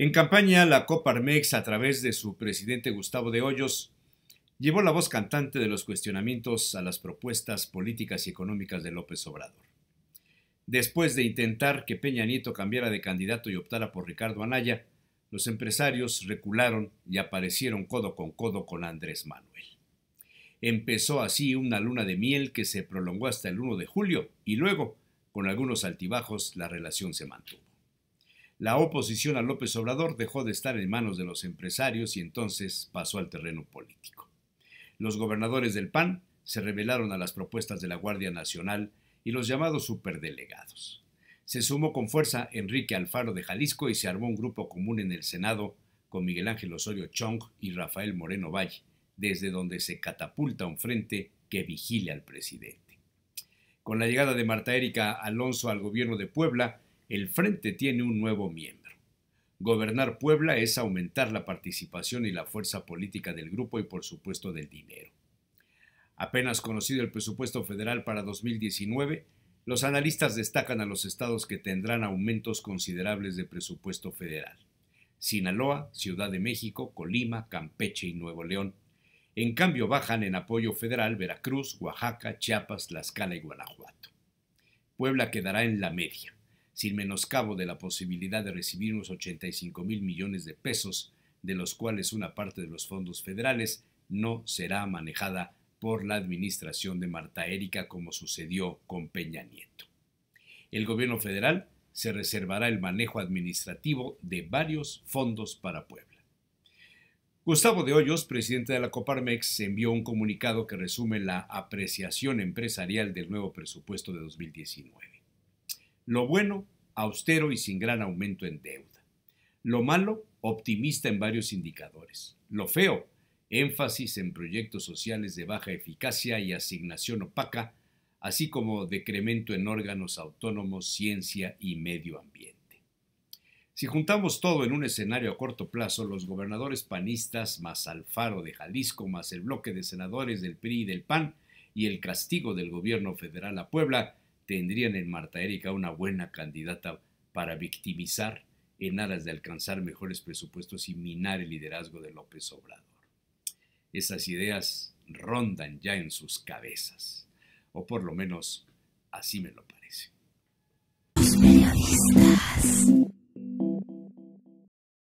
En campaña, la Coparmex, a través de su presidente Gustavo de Hoyos, llevó la voz cantante de los cuestionamientos a las propuestas políticas y económicas de López Obrador. Después de intentar que Peña Nieto cambiara de candidato y optara por Ricardo Anaya, los empresarios recularon y aparecieron codo con codo con Andrés Manuel. Empezó así una luna de miel que se prolongó hasta el 1 de julio y luego, con algunos altibajos, la relación se mantuvo. La oposición a López Obrador dejó de estar en manos de los empresarios y entonces pasó al terreno político. Los gobernadores del PAN se rebelaron a las propuestas de la Guardia Nacional y los llamados superdelegados. Se sumó con fuerza Enrique Alfaro de Jalisco y se armó un grupo común en el Senado con Miguel Ángel Osorio Chong y Rafael Moreno Valle, desde donde se catapulta un frente que vigile al presidente. Con la llegada de Marta Erika Alonso al gobierno de Puebla, el Frente tiene un nuevo miembro. Gobernar Puebla es aumentar la participación y la fuerza política del grupo y por supuesto del dinero. Apenas conocido el presupuesto federal para 2019, los analistas destacan a los estados que tendrán aumentos considerables de presupuesto federal. Sinaloa, Ciudad de México, Colima, Campeche y Nuevo León. En cambio, bajan en apoyo federal Veracruz, Oaxaca, Chiapas, Tlaxcala y Guanajuato. Puebla quedará en la media sin menoscabo de la posibilidad de recibir unos 85 mil millones de pesos, de los cuales una parte de los fondos federales no será manejada por la administración de Marta Erika como sucedió con Peña Nieto. El gobierno federal se reservará el manejo administrativo de varios fondos para Puebla. Gustavo de Hoyos, presidente de la Coparmex, envió un comunicado que resume la apreciación empresarial del nuevo presupuesto de 2019. Lo bueno, austero y sin gran aumento en deuda. Lo malo, optimista en varios indicadores. Lo feo, énfasis en proyectos sociales de baja eficacia y asignación opaca, así como decremento en órganos autónomos, ciencia y medio ambiente. Si juntamos todo en un escenario a corto plazo, los gobernadores panistas más Alfaro de Jalisco, más el bloque de senadores del PRI y del PAN y el castigo del gobierno federal a Puebla, tendrían en Marta Erika una buena candidata para victimizar en aras de alcanzar mejores presupuestos y minar el liderazgo de López Obrador. Esas ideas rondan ya en sus cabezas, o por lo menos así me lo parece.